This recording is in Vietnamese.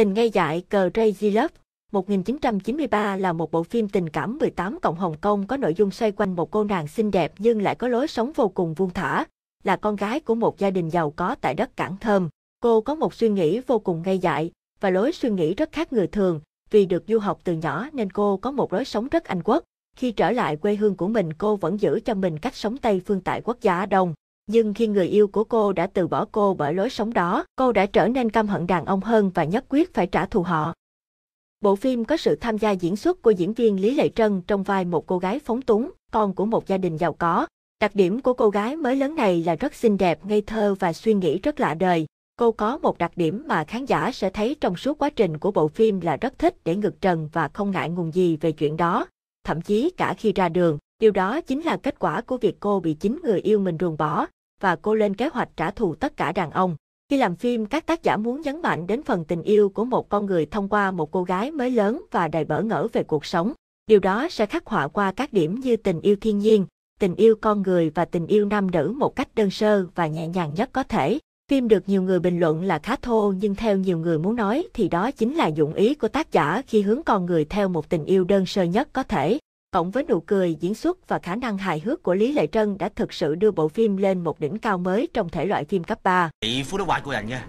Tình ngay dại Crazy Love 1993 là một bộ phim tình cảm 18 cộng Hồng Kông có nội dung xoay quanh một cô nàng xinh đẹp nhưng lại có lối sống vô cùng vuông thả, là con gái của một gia đình giàu có tại đất Cảng Thơm. Cô có một suy nghĩ vô cùng ngây dại và lối suy nghĩ rất khác người thường, vì được du học từ nhỏ nên cô có một lối sống rất Anh quốc. Khi trở lại quê hương của mình cô vẫn giữ cho mình cách sống Tây phương tại quốc gia Đông nhưng khi người yêu của cô đã từ bỏ cô bởi lối sống đó, cô đã trở nên căm hận đàn ông hơn và nhất quyết phải trả thù họ. Bộ phim có sự tham gia diễn xuất của diễn viên Lý Lệ Trân trong vai một cô gái phóng túng, con của một gia đình giàu có. Đặc điểm của cô gái mới lớn này là rất xinh đẹp, ngây thơ và suy nghĩ rất lạ đời. Cô có một đặc điểm mà khán giả sẽ thấy trong suốt quá trình của bộ phim là rất thích để ngực trần và không ngại ngùng gì về chuyện đó. Thậm chí cả khi ra đường, điều đó chính là kết quả của việc cô bị chính người yêu mình ruồng bỏ và cô lên kế hoạch trả thù tất cả đàn ông. Khi làm phim, các tác giả muốn nhấn mạnh đến phần tình yêu của một con người thông qua một cô gái mới lớn và đầy bỡ ngỡ về cuộc sống. Điều đó sẽ khắc họa qua các điểm như tình yêu thiên nhiên, tình yêu con người và tình yêu nam nữ một cách đơn sơ và nhẹ nhàng nhất có thể. Phim được nhiều người bình luận là khá thô nhưng theo nhiều người muốn nói thì đó chính là dụng ý của tác giả khi hướng con người theo một tình yêu đơn sơ nhất có thể. Cộng với nụ cười, diễn xuất và khả năng hài hước của Lý Lệ Trân đã thực sự đưa bộ phim lên một đỉnh cao mới trong thể loại phim cấp 3. Chị Phú nó hoài cô dành nha.